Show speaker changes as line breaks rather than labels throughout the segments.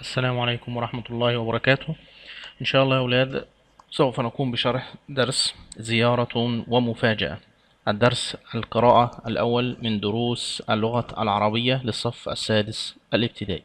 السلام عليكم ورحمة الله وبركاته إن شاء الله يا أولاد سوف نقوم بشرح درس زيارة ومفاجأة الدرس القراءة الأول من دروس اللغة العربية للصف السادس الابتدائي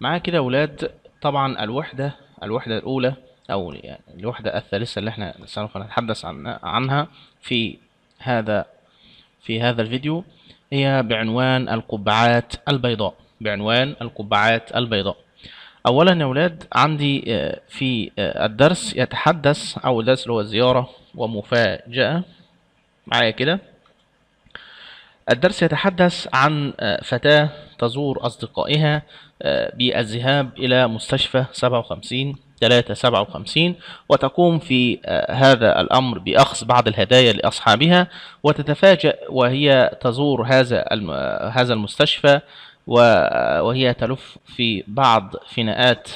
معايا كده يا أولاد طبعا الوحدة الوحدة الأولى أو يعني الوحدة الثالثة اللي احنا سوف نتحدث عنها في هذا في هذا الفيديو هي بعنوان القبعات البيضاء بعنوان القبعات البيضاء اولا يا اولاد عندي آه، في آه، الدرس يتحدث او الدرس اللي هو زياره ومفاجاه معايا كده الدرس يتحدث عن آه، فتاه تزور اصدقائها بالذهاب الى مستشفى 57 357 وتقوم في هذا الأمر بأخذ بعض الهدايا لأصحابها وتتفاجأ وهي تزور هذا هذا المستشفى وهي تلف في بعض فناءات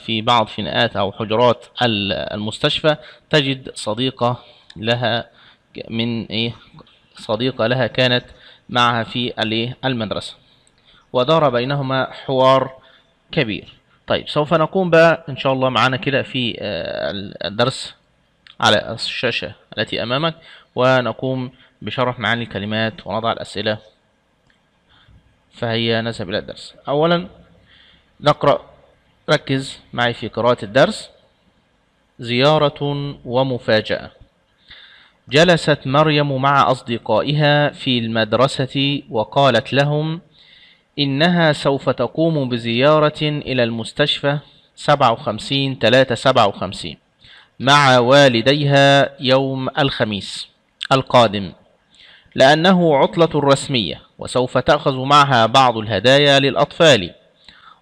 في بعض فناءات أو حجرات المستشفى تجد صديقة لها من إيه صديقة لها كانت معها في المدرسة ودار بينهما حوار كبير طيب سوف نقوم بقى إن شاء الله معانا كده في آه، الدرس على الشاشة التي أمامك ونقوم بشرح معاني الكلمات ونضع الأسئلة فهيا نذهب إلى الدرس أولا نقرأ ركز معي في قراءة الدرس زيارة ومفاجأة جلست مريم مع أصدقائها في المدرسة وقالت لهم إنها سوف تقوم بزيارة إلى المستشفى 57 357 مع والديها يوم الخميس القادم لأنه عطلة رسمية وسوف تأخذ معها بعض الهدايا للأطفال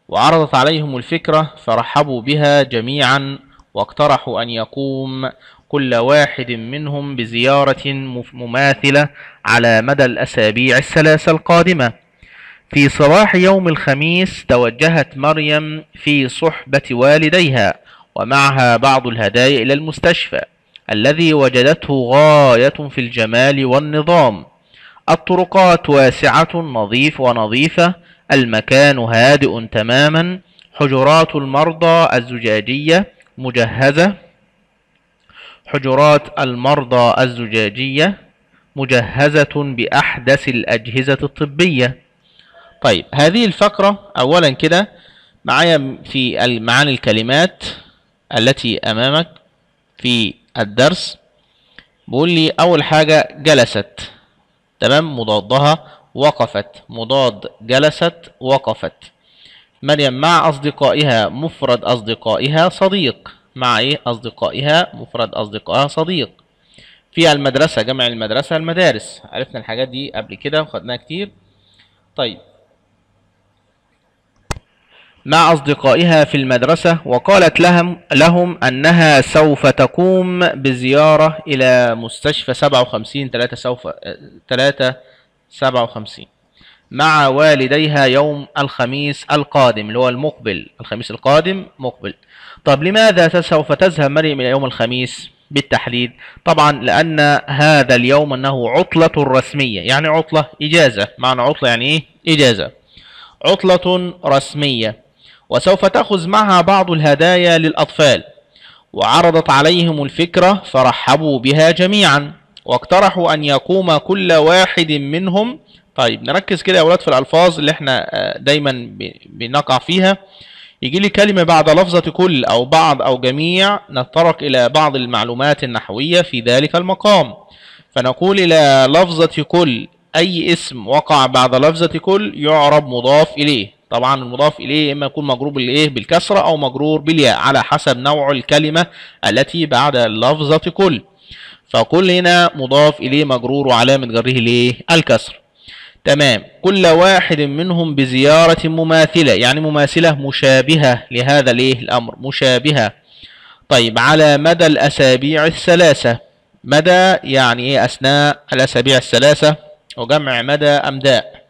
وعرضت عليهم الفكرة فرحبوا بها جميعا واقترحوا أن يقوم كل واحد منهم بزيارة مماثلة على مدى الأسابيع الثلاثة القادمة في صباح يوم الخميس توجهت مريم في صحبة والديها ومعها بعض الهدايا إلى المستشفى الذي وجدته غاية في الجمال والنظام الطرقات واسعة نظيف ونظيفة المكان هادئ تماما حجرات المرضى الزجاجية مجهزة حجرات المرضى الزجاجية مجهزة بأحدث الأجهزة الطبية طيب هذه الفقرة أولا كده معايا في معاني الكلمات التي أمامك في الدرس بيقول لي اول حاجه جلست تمام مضادها وقفت مضاد جلست وقفت مريم مع اصدقائها مفرد اصدقائها صديق مع ايه اصدقائها مفرد اصدقائها صديق في المدرسه جمع المدرسه المدارس عرفنا الحاجات دي قبل كده وخدناها كتير طيب مع أصدقائها في المدرسة وقالت لهم, لهم أنها سوف تقوم بزيارة إلى مستشفى 57 3 سوف 3 57 مع والديها يوم الخميس القادم اللي هو المقبل الخميس القادم مقبل طب لماذا سوف تذهب مريم إلى يوم الخميس بالتحديد طبعا لأن هذا اليوم أنه عطلة رسمية يعني عطلة إجازة معنى عطلة يعني إيه إجازة عطلة رسمية وسوف تأخذ معها بعض الهدايا للأطفال وعرضت عليهم الفكرة فرحبوا بها جميعا واقترحوا أن يقوم كل واحد منهم طيب نركز كده يا أولاد في الألفاظ اللي احنا آه، دايما بنقع فيها يجي لي كلمة بعد لفظة كل أو بعض أو جميع نتطرق إلى بعض المعلومات النحوية في ذلك المقام فنقول إلى لفظة كل أي اسم وقع بعد لفظة كل يعرب مضاف إليه طبعا المضاف اليه اما يكون مجرور بالايه بالكسره او مجرور بالياء على حسب نوع الكلمه التي بعد لفظه كل فكل هنا مضاف اليه مجرور وعلامه جره الايه الكسر تمام كل واحد منهم بزياره مماثله يعني مماثله مشابهه لهذا الايه الامر مشابهه طيب على مدى الاسابيع الثلاثه مدى يعني ايه اثناء الاسابيع الثلاثه وجمع مدى امداء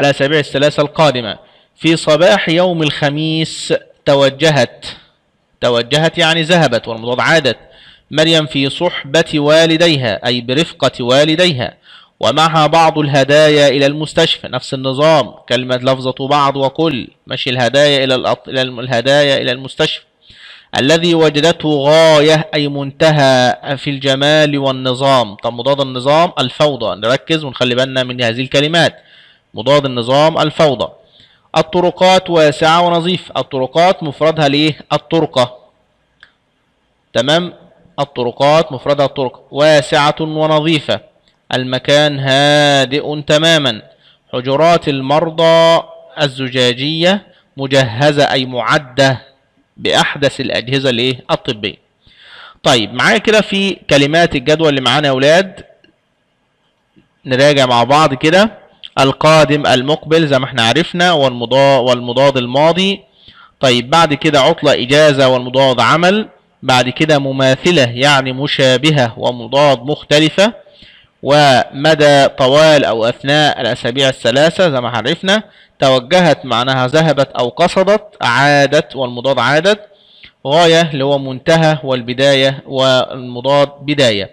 الأسابيع الثلاثة القادمة في صباح يوم الخميس توجهت توجهت يعني ذهبت والمضاد عادت مريم في صحبة والديها أي برفقة والديها ومعها بعض الهدايا إلى المستشفى نفس النظام كلمة لفظة بعض وكل مشي الهدايا إلى الأط... الهدايا إلى المستشفى الذي وجدته غاية أي منتهى في الجمال والنظام طب مضاد النظام الفوضى نركز ونخلي بالنا من هذه الكلمات مضاد النظام الفوضى الطرقات واسعة ونظيفة الطرقات مفردها ليه الطرقة تمام الطرقات مفردها الطرق واسعة ونظيفة المكان هادئ تماما حجرات المرضى الزجاجية مجهزة أي معدة بأحدث الأجهزة الإيه؟ الطبية. طيب معايا كده في كلمات الجدول اللي معانا يا أولاد نراجع مع بعض كده القادم المقبل زي ما احنا عرفنا والمضاد والمضاد الماضي طيب بعد كده عطلة إجازة والمضاد عمل بعد كده مماثلة يعني مشابهة ومضاد مختلفة ومدى طوال أو أثناء الأسابيع الثلاثة زي ما عرفنا توجهت معناها ذهبت أو قصدت عادت والمضاد عادت غاية اللي هو منتهى والبداية والمضاد بداية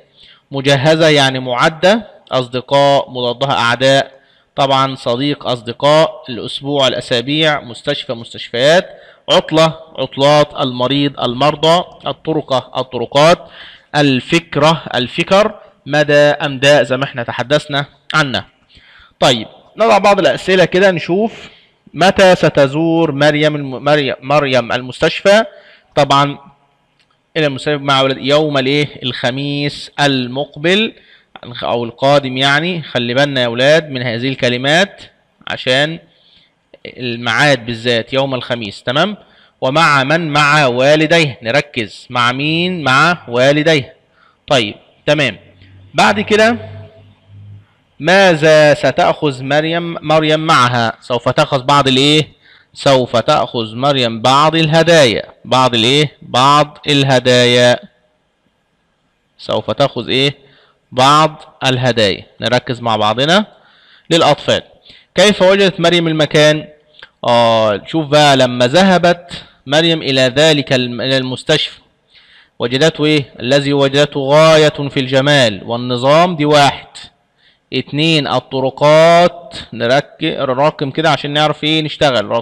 مجهزة يعني معدة أصدقاء مضادها أعداء طبعا صديق أصدقاء الأسبوع الأسابيع مستشفى مستشفيات عطلة عطلات المريض المرضى الطرقة الطرقات الفكرة الفكر مدى أمداء زي ما احنا تحدثنا عنه طيب نضع بعض الأسئلة كده نشوف متى ستزور مريم مريم, مريم المستشفى طبعا إلى المستشفى مع ولد يوم الايه الخميس المقبل او القادم يعني خلي بالنا يا اولاد من هذه الكلمات عشان الميعاد بالذات يوم الخميس تمام ومع من مع والديه نركز مع مين مع والديه طيب تمام بعد كده ماذا ستأخذ مريم مريم معها سوف تأخذ بعض الايه سوف تأخذ مريم بعض الهدايا بعض الايه بعض الهدايا سوف تأخذ ايه بعض الهدايا نركز مع بعضنا للأطفال كيف وجدت مريم المكان؟ آه شوف بقى لما ذهبت مريم إلى ذلك إلى المستشفى وجدته إيه؟ الذي وجدته غاية في الجمال والنظام دي واحد اتنين الطرقات نراكم كده عشان نعرف إيه نشتغل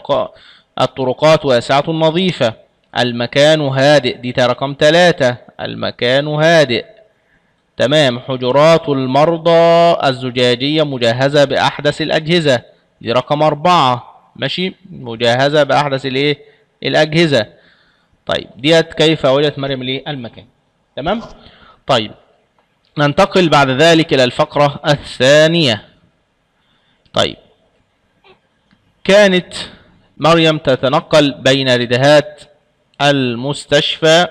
الطرقات واسعة نظيفة المكان هادئ دي رقم تلاتة المكان هادئ تمام حجرات المرضى الزجاجية مجهزة بأحدث الأجهزة دي رقم أربعة ماشي مجهزة بأحدث الإيه الأجهزة طيب ديت كيف وجدت مريم ليه المكان تمام طيب ننتقل بعد ذلك إلى الفقرة الثانية طيب كانت مريم تتنقل بين ردهات المستشفى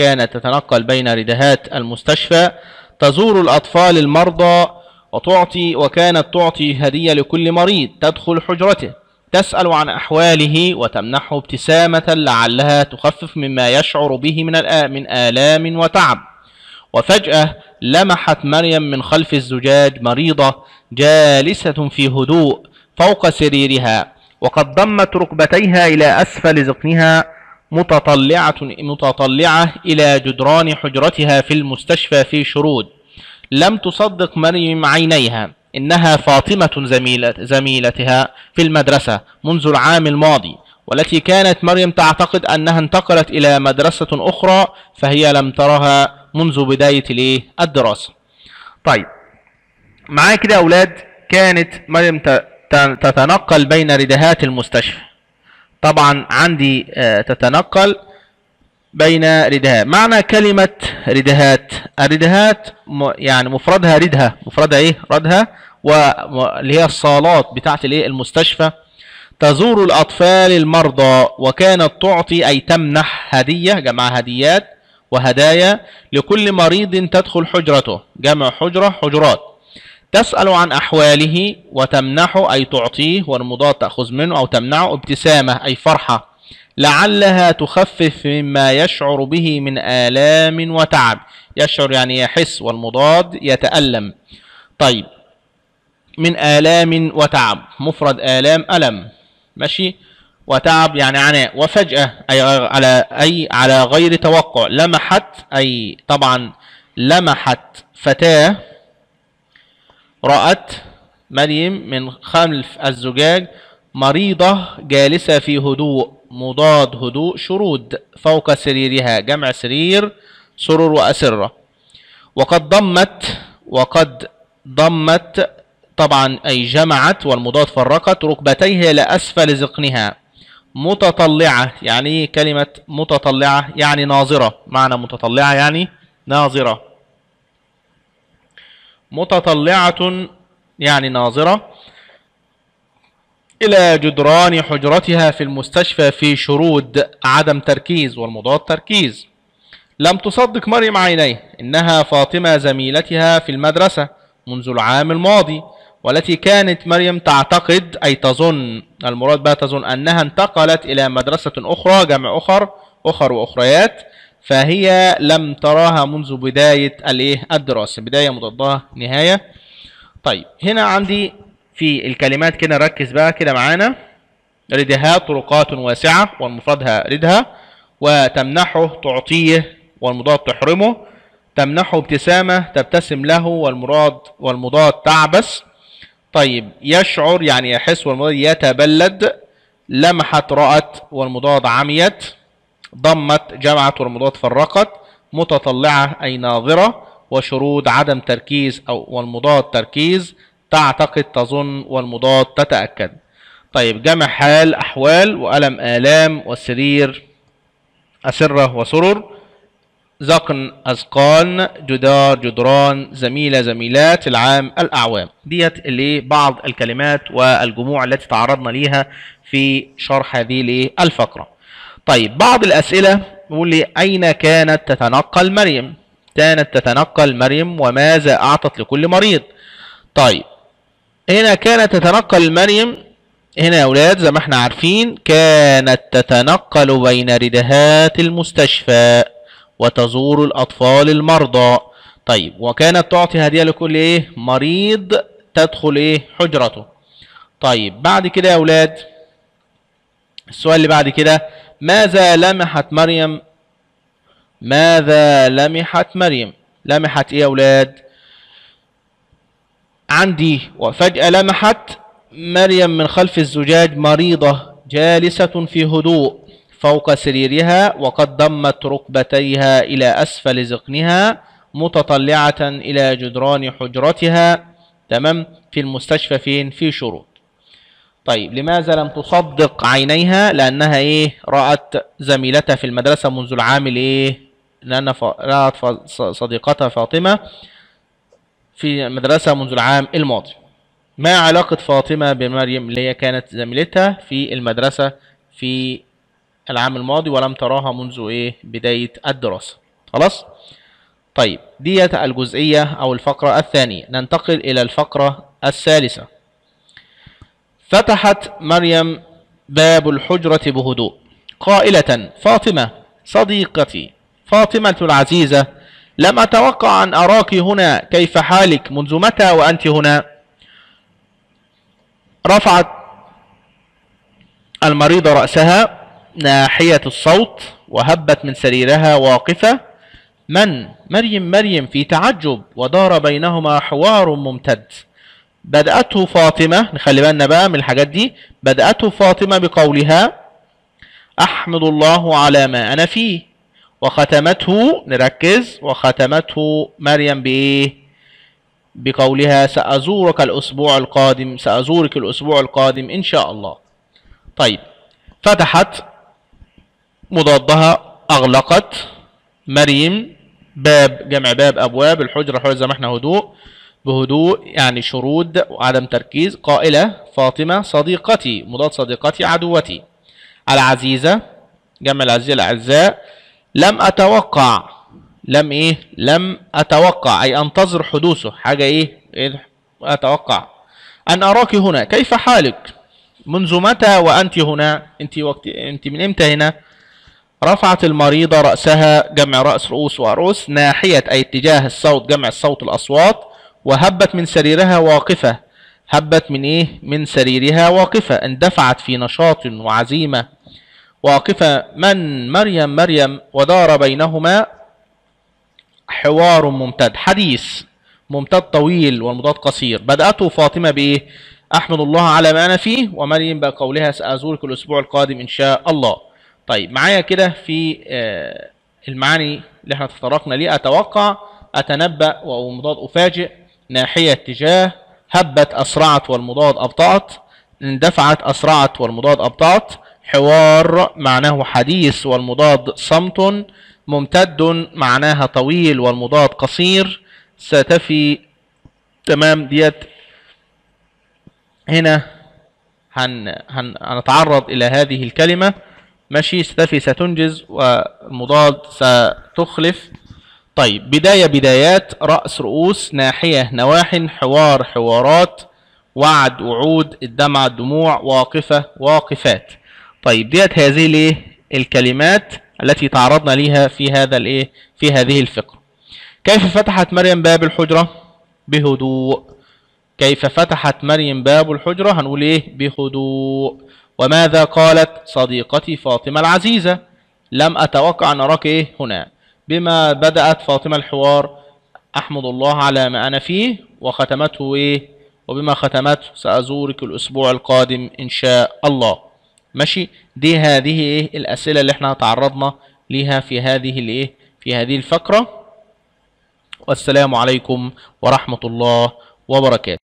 كانت تتنقل بين ردهات المستشفى تزور الأطفال المرضى وتعطي وكانت تعطي هدية لكل مريض تدخل حجرته تسأل عن أحواله وتمنحه ابتسامة لعلها تخفف مما يشعر به من من آلام وتعب وفجأة لمحت مريم من خلف الزجاج مريضة جالسة في هدوء فوق سريرها وقد ضمت ركبتيها إلى أسفل ذقنها متطلعة متطلعة إلى جدران حجرتها في المستشفى في شرود لم تصدق مريم عينيها إنها فاطمة زميلة زميلتها في المدرسة منذ العام الماضي والتي كانت مريم تعتقد أنها انتقلت إلى مدرسة أخرى فهي لم ترها منذ بداية الدراسة طيب معايا كده أولاد كانت مريم تتنقل بين ردهات المستشفى طبعا عندي آه، تتنقل بين ردهات معنى كلمة ردهات الردهات يعني مفردها ردها مفردها ايه ردها واللي هي الصالات بتاعة الايه المستشفى تزور الأطفال المرضى وكانت تعطي أي تمنح هدية جمع هديات وهدايا لكل مريض تدخل حجرته جمع حجرة حجرات تسأل عن أحواله وتمنحه أي تعطيه والمضاد تأخذ منه أو تمنعه ابتسامة أي فرحة لعلها تخفف مما يشعر به من آلام وتعب يشعر يعني يحس والمضاد يتألم طيب من آلام وتعب مفرد آلام ألم ماشي وتعب يعني عناء وفجأة أي على أي على غير توقع لمحت أي طبعا لمحت فتاة رأت مريم من خلف الزجاج مريضة جالسة في هدوء مضاد هدوء شرود فوق سريرها جمع سرير سرر وأسرة وقد ضمت وقد ضمت طبعا أي جمعت والمضاد فرقت ركبتيها لأسفل ذقنها متطلعة يعني كلمة متطلعة يعني ناظرة معنى متطلعة يعني ناظرة متطلعة يعني ناظرة إلى جدران حجرتها في المستشفى في شرود عدم تركيز والمضاد تركيز لم تصدق مريم عينيه إنها فاطمة زميلتها في المدرسة منذ العام الماضي والتي كانت مريم تعتقد أي تظن المراد بها تظن أنها انتقلت إلى مدرسة أخرى جمع أخر أخر وأخريات فهي لم تراها منذ بداية الايه الدراسة بداية مضادها نهاية طيب هنا عندي في الكلمات كده ركز بقى كده معانا ردها طرقات واسعة والمفردها ردها وتمنحه تعطيه والمضاد تحرمه تمنحه ابتسامة تبتسم له والمراد والمضاد تعبس طيب يشعر يعني يحس والمضاد يتبلد لمحت رأت والمضاد عميت ضمت جامعة والمضاد فرقت متطلعة أي ناظرة وشرود عدم تركيز أو والمضاد تركيز تعتقد تظن والمضاد تتأكد طيب جمع حال أحوال وألم آلام والسرير أسرة وسرر ذقن أذقان جدار جدران زميلة زميلات العام الأعوام ديت اللي بعض الكلمات والجموع التي تعرضنا ليها في شرح هذه الفقرة طيب بعض الأسئلة بيقول لي أين كانت تتنقل مريم؟ كانت تتنقل مريم وماذا أعطت لكل مريض؟ طيب هنا كانت تتنقل مريم هنا يا أولاد زي ما احنا عارفين كانت تتنقل بين ردهات المستشفى وتزور الأطفال المرضى طيب وكانت تعطي هدية لكل إيه؟ مريض تدخل إيه؟ حجرته طيب بعد كده يا أولاد السؤال اللي بعد كده ماذا لمحت مريم ماذا لمحت مريم لمحت ايه يا اولاد عندي وفجأة لمحت مريم من خلف الزجاج مريضة جالسة في هدوء فوق سريرها وقد ضمت ركبتيها إلى أسفل ذقنها متطلعة إلى جدران حجرتها تمام في المستشفى فين في شروط طيب لماذا لم تصدق عينيها لانها ايه رات زميلتها في المدرسه منذ العام الايه لان ف... رات ف... صديقتها فاطمه في المدرسه منذ العام الماضي ما علاقه فاطمه بمريم اللي هي كانت زميلتها في المدرسه في العام الماضي ولم تراها منذ ايه بدايه الدراسه خلاص طيب ديت الجزئيه او الفقره الثانيه ننتقل الى الفقره الثالثه فتحت مريم باب الحجرة بهدوء قائلة فاطمة صديقتي فاطمة العزيزة لم أتوقع أن أراك هنا كيف حالك منذ متى وأنت هنا رفعت المريضة رأسها ناحية الصوت وهبت من سريرها واقفة من مريم مريم في تعجب ودار بينهما حوار ممتد بدأته فاطمة نخلي بالنا بقى من الحاجات دي بدأته فاطمة بقولها أحمد الله على ما أنا فيه وختمته نركز وختمته مريم بإيه؟ بقولها سأزورك الأسبوع القادم سأزورك الأسبوع القادم إن شاء الله طيب فتحت مضادها أغلقت مريم باب جمع باب أبواب الحجرة حجرة زي ما احنا هدوء بهدوء يعني شرود وعدم تركيز قائلة فاطمة صديقتي مضاد صديقتي عدوتي العزيزة جمع العزيزة الأعزاء لم أتوقع لم إيه لم أتوقع أي أنتظر حدوثه حاجة إيه, إيه أتوقع أن أراك هنا كيف حالك منذ متى وأنت هنا أنت وقت أنت من إمتى هنا رفعت المريضة رأسها جمع رأس رؤوس ورؤوس ناحية أي اتجاه الصوت جمع الصوت الأصوات وهبت من سريرها واقفة هبت من إيه؟ من سريرها واقفة اندفعت في نشاط وعزيمة واقفة من مريم مريم ودار بينهما حوار ممتد حديث ممتد طويل والمضاد قصير بدأته فاطمة بإيه؟ أحمد الله على ما أنا فيه ومريم بقولها سأزورك الأسبوع القادم إن شاء الله طيب معايا كده في آه، المعاني اللي احنا تطرقنا ليه أتوقع أتنبأ ومضاد أفاجئ ناحية اتجاه هبت أسرعت والمضاد أبطأت اندفعت أسرعت والمضاد أبطأت حوار معناه حديث والمضاد صمت ممتد معناها طويل والمضاد قصير ستفي تمام ديت هنا هن هن هنتعرض إلى هذه الكلمة ماشي ستفي ستنجز والمضاد ستخلف طيب بداية بدايات رأس رؤوس ناحية نواح حوار حوارات وعد وعود الدمعة الدموع واقفة واقفات طيب ديت هذه الايه الكلمات التي تعرضنا ليها في هذا الايه في هذه الفقرة كيف فتحت مريم باب الحجرة بهدوء كيف فتحت مريم باب الحجرة هنقول ايه بهدوء وماذا قالت صديقتي فاطمة العزيزة لم أتوقع أن أراك إيه هنا بما بدأت فاطمة الحوار أحمد الله على ما أنا فيه وختمته إيه وبما ختمته سأزورك الأسبوع القادم إن شاء الله ماشي دي هذه إيه الأسئلة اللي إحنا تعرضنا ليها في هذه الإيه في هذه الفقرة والسلام عليكم ورحمة الله وبركاته